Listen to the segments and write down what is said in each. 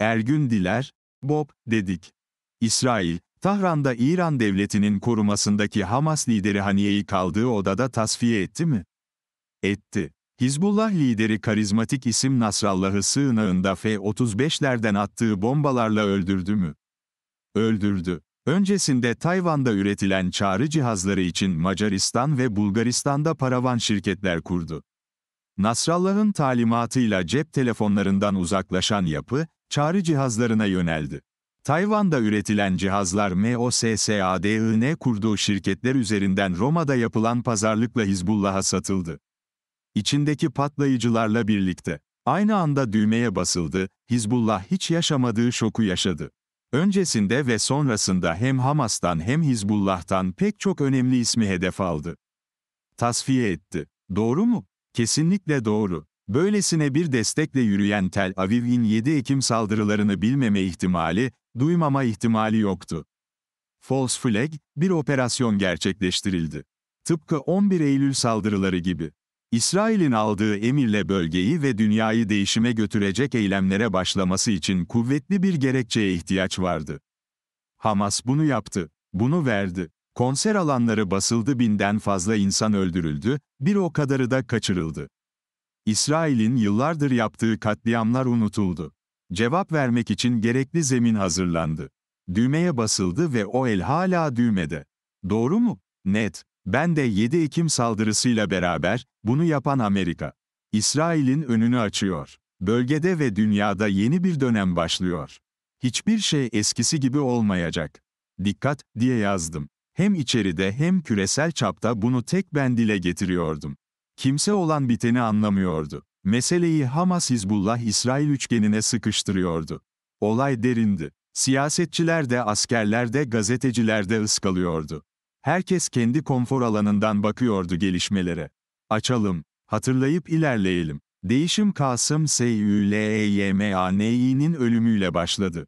Ergün Diler, Bob, dedik. İsrail, Tahran'da İran devletinin korumasındaki Hamas lideri Haniye'yi kaldığı odada tasfiye etti mi? Etti. Hizbullah lideri karizmatik isim Nasrallah'ı sığınağında F-35'lerden attığı bombalarla öldürdü mü? Öldürdü. Öncesinde Tayvan'da üretilen çağrı cihazları için Macaristan ve Bulgaristan'da paravan şirketler kurdu. Nasrallah'ın talimatıyla cep telefonlarından uzaklaşan yapı, çağrı cihazlarına yöneldi. Tayvan'da üretilen cihazlar MOSSADIN kurduğu şirketler üzerinden Roma'da yapılan pazarlıkla Hizbullah'a satıldı. İçindeki patlayıcılarla birlikte. Aynı anda düğmeye basıldı, Hizbullah hiç yaşamadığı şoku yaşadı. Öncesinde ve sonrasında hem Hamas'tan hem Hizbullah'tan pek çok önemli ismi hedef aldı. Tasfiye etti. Doğru mu? Kesinlikle doğru. Böylesine bir destekle yürüyen Tel Aviv'in 7 Ekim saldırılarını bilmeme ihtimali, duymama ihtimali yoktu. False Flag, bir operasyon gerçekleştirildi. Tıpkı 11 Eylül saldırıları gibi. İsrail'in aldığı emirle bölgeyi ve dünyayı değişime götürecek eylemlere başlaması için kuvvetli bir gerekçeye ihtiyaç vardı. Hamas bunu yaptı, bunu verdi. Konser alanları basıldı binden fazla insan öldürüldü, bir o kadarı da kaçırıldı. İsrail'in yıllardır yaptığı katliamlar unutuldu. Cevap vermek için gerekli zemin hazırlandı. Düğmeye basıldı ve o el hala düğmede. Doğru mu? Net. Ben de 7 Ekim saldırısıyla beraber bunu yapan Amerika. İsrail'in önünü açıyor. Bölgede ve dünyada yeni bir dönem başlıyor. Hiçbir şey eskisi gibi olmayacak. Dikkat diye yazdım. Hem içeride hem küresel çapta bunu tek ben dile getiriyordum. Kimse olan biteni anlamıyordu. Meseleyi Hamas-Hizbullah-İsrail üçgenine sıkıştırıyordu. Olay derindi. Siyasetçiler de askerler de gazeteciler de ıskalıyordu. Herkes kendi konfor alanından bakıyordu gelişmelere. Açalım, hatırlayıp ilerleyelim. Değişim Kasım Seyyüleymanei'nin ölümüyle başladı.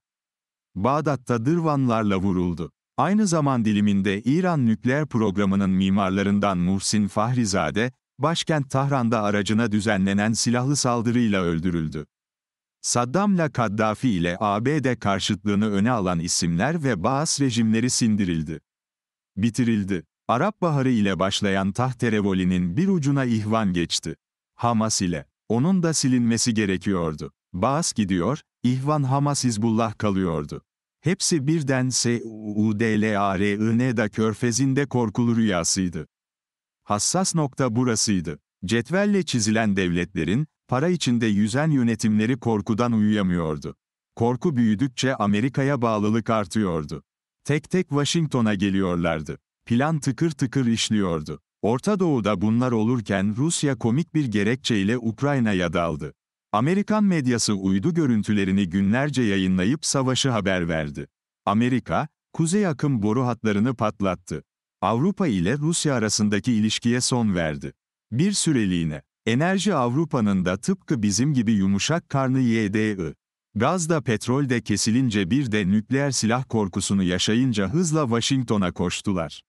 Bağdat'ta dırvanlarla vuruldu. Aynı zaman diliminde İran nükleer programının mimarlarından Muhsin Fahrizade, başkent Tahran'da aracına düzenlenen silahlı saldırıyla öldürüldü. Saddam'la Kaddafi ile ABD karşıtlığını öne alan isimler ve Baas rejimleri sindirildi. Bitirildi. Arap Baharı ile başlayan taht terevolinin bir ucuna ihvan geçti. Hamas ile. Onun da silinmesi gerekiyordu. Baas gidiyor, İhvan Hamas Hizbullah kalıyordu. Hepsi birden SUDLARIN'de körfezinde korkulu rüyasıydı. Hassas nokta burasıydı. Cetvelle çizilen devletlerin, para içinde yüzen yönetimleri korkudan uyuyamıyordu. Korku büyüdükçe Amerika'ya bağlılık artıyordu. Tek tek Washington'a geliyorlardı. Plan tıkır tıkır işliyordu. Orta Doğu'da bunlar olurken Rusya komik bir gerekçeyle Ukrayna'ya daldı. Amerikan medyası uydu görüntülerini günlerce yayınlayıp savaşı haber verdi. Amerika, kuzey akım boru hatlarını patlattı. Avrupa ile Rusya arasındaki ilişkiye son verdi. Bir süreliğine, Enerji Avrupa'nın da tıpkı bizim gibi yumuşak karnı YDI. Gaz da petrol de kesilince bir de nükleer silah korkusunu yaşayınca hızla Washington'a koştular.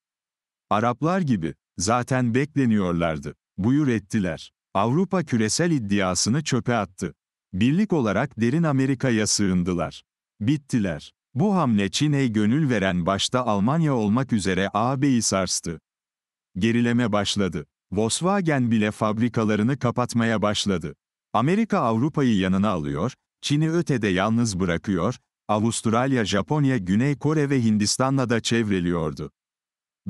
Araplar gibi, zaten bekleniyorlardı, buyur ettiler. Avrupa küresel iddiasını çöpe attı. Birlik olarak derin Amerika'ya sığındılar. Bittiler. Bu hamle Çin'e gönül veren başta Almanya olmak üzere AB'yi sarstı. Gerileme başladı. Volkswagen bile fabrikalarını kapatmaya başladı. Amerika Avrupa'yı yanına alıyor, Çin'i ötede yalnız bırakıyor, Avustralya, Japonya, Güney Kore ve Hindistan'la da çevriliyordu.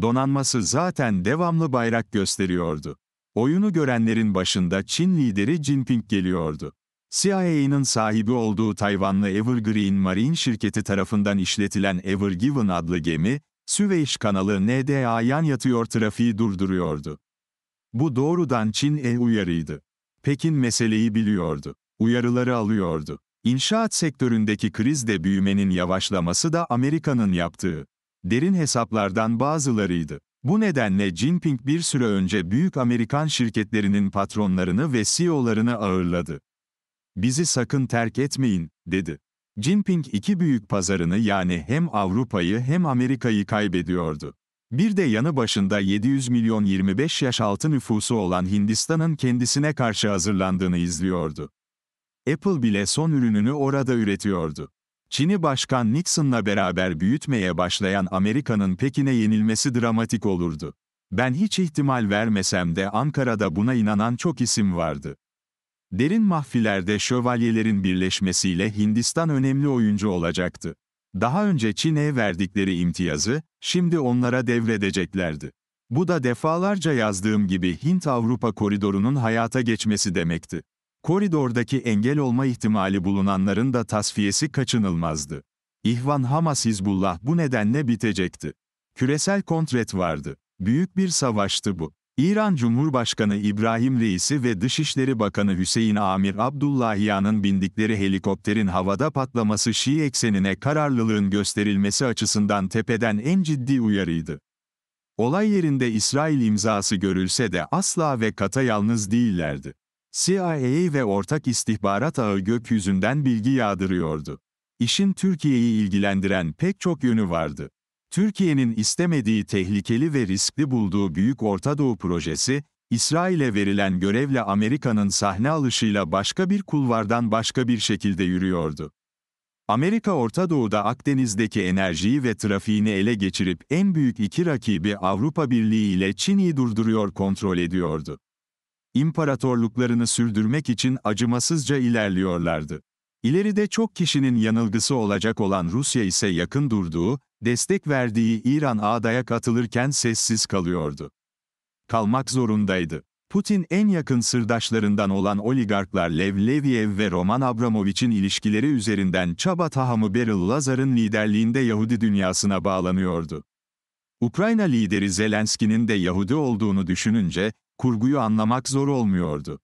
Donanması zaten devamlı bayrak gösteriyordu. Oyunu görenlerin başında Çin lideri Jinping geliyordu. CIA'nın sahibi olduğu Tayvanlı Evergreen Marine şirketi tarafından işletilen Evergiven adlı gemi, Süveyş kanalı NDA yan yatıyor trafiği durduruyordu. Bu doğrudan Çin e uyarıydı. Pekin meseleyi biliyordu. Uyarıları alıyordu. İnşaat sektöründeki krizde büyümenin yavaşlaması da Amerika'nın yaptığı. Derin hesaplardan bazılarıydı. Bu nedenle Jinping bir süre önce büyük Amerikan şirketlerinin patronlarını ve CEO'larını ağırladı bizi sakın terk etmeyin, dedi. Jinping iki büyük pazarını yani hem Avrupa'yı hem Amerika'yı kaybediyordu. Bir de yanı başında 700 milyon 25 yaş altı nüfusu olan Hindistan'ın kendisine karşı hazırlandığını izliyordu. Apple bile son ürününü orada üretiyordu. Çin'i Başkan Nixon'la beraber büyütmeye başlayan Amerika'nın Pekin'e yenilmesi dramatik olurdu. Ben hiç ihtimal vermesem de Ankara'da buna inanan çok isim vardı. Derin mahfilerde şövalyelerin birleşmesiyle Hindistan önemli oyuncu olacaktı. Daha önce Çin'e verdikleri imtiyazı, şimdi onlara devredeceklerdi. Bu da defalarca yazdığım gibi Hint-Avrupa koridorunun hayata geçmesi demekti. Koridordaki engel olma ihtimali bulunanların da tasfiyesi kaçınılmazdı. İhvan Hamas Hizbullah bu nedenle bitecekti. Küresel kontret vardı. Büyük bir savaştı bu. İran Cumhurbaşkanı İbrahim Reisi ve Dışişleri Bakanı Hüseyin Amir Abdullahiyan'ın bindikleri helikopterin havada patlaması Şii eksenine kararlılığın gösterilmesi açısından tepeden en ciddi uyarıydı. Olay yerinde İsrail imzası görülse de asla ve kata yalnız değillerdi. CIA ve ortak istihbarat ağı gökyüzünden bilgi yağdırıyordu. İşin Türkiye'yi ilgilendiren pek çok yönü vardı. Türkiye'nin istemediği tehlikeli ve riskli bulduğu Büyük Orta Doğu projesi, İsrail'e verilen görevle Amerika'nın sahne alışıyla başka bir kulvardan başka bir şekilde yürüyordu. Amerika Orta Doğu'da Akdeniz'deki enerjiyi ve trafiğini ele geçirip en büyük iki rakibi Avrupa Birliği ile Çin'i durduruyor kontrol ediyordu. İmparatorluklarını sürdürmek için acımasızca ilerliyorlardı. İleride çok kişinin yanılgısı olacak olan Rusya ise yakın durduğu, destek verdiği İran adayak katılırken sessiz kalıyordu. Kalmak zorundaydı. Putin en yakın sırdaşlarından olan oligarklar Lev Leviev ve Roman Abramovich'in ilişkileri üzerinden Çaba Tahamı Beryl Lazar'ın liderliğinde Yahudi dünyasına bağlanıyordu. Ukrayna lideri Zelenski'nin de Yahudi olduğunu düşününce, kurguyu anlamak zor olmuyordu.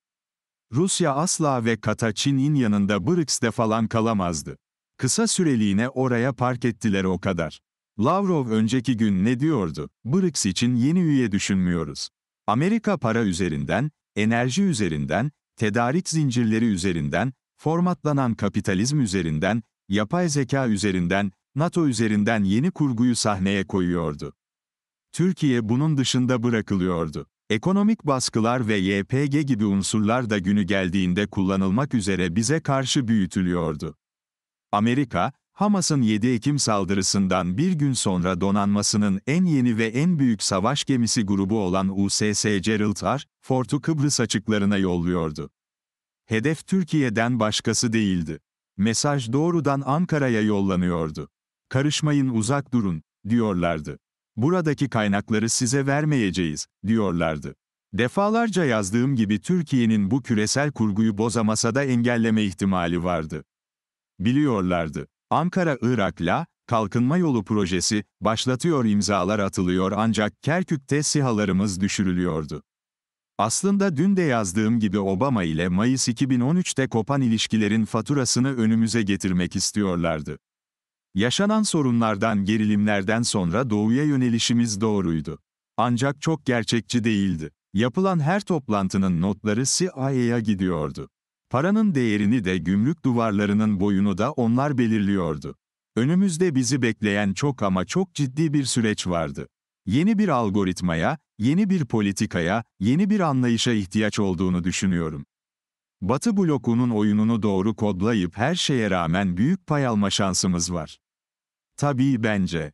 Rusya asla ve Kata Çin'in yanında BRICS'de falan kalamazdı. Kısa süreliğine oraya park ettiler o kadar. Lavrov önceki gün ne diyordu? BRICS için yeni üye düşünmüyoruz. Amerika para üzerinden, enerji üzerinden, tedarik zincirleri üzerinden, formatlanan kapitalizm üzerinden, yapay zeka üzerinden, NATO üzerinden yeni kurguyu sahneye koyuyordu. Türkiye bunun dışında bırakılıyordu. Ekonomik baskılar ve YPG gibi unsurlar da günü geldiğinde kullanılmak üzere bize karşı büyütülüyordu. Amerika, Hamas'ın 7 Ekim saldırısından bir gün sonra donanmasının en yeni ve en büyük savaş gemisi grubu olan USS Gerald R. Ford'u Kıbrıs açıklarına yolluyordu. Hedef Türkiye'den başkası değildi. Mesaj doğrudan Ankara'ya yollanıyordu. Karışmayın uzak durun, diyorlardı buradaki kaynakları size vermeyeceğiz, diyorlardı. Defalarca yazdığım gibi Türkiye'nin bu küresel kurguyu bozamasa da engelleme ihtimali vardı. Biliyorlardı. Ankara-Irak'la, Kalkınma Yolu Projesi, başlatıyor imzalar atılıyor ancak Kerkük'te sihalarımız düşürülüyordu. Aslında dün de yazdığım gibi Obama ile Mayıs 2013'te kopan ilişkilerin faturasını önümüze getirmek istiyorlardı. Yaşanan sorunlardan, gerilimlerden sonra doğuya yönelişimiz doğruydu. Ancak çok gerçekçi değildi. Yapılan her toplantının notları CIA'ya gidiyordu. Paranın değerini de gümrük duvarlarının boyunu da onlar belirliyordu. Önümüzde bizi bekleyen çok ama çok ciddi bir süreç vardı. Yeni bir algoritmaya, yeni bir politikaya, yeni bir anlayışa ihtiyaç olduğunu düşünüyorum. Batı blokunun oyununu doğru kodlayıp her şeye rağmen büyük pay alma şansımız var. Tabii bence.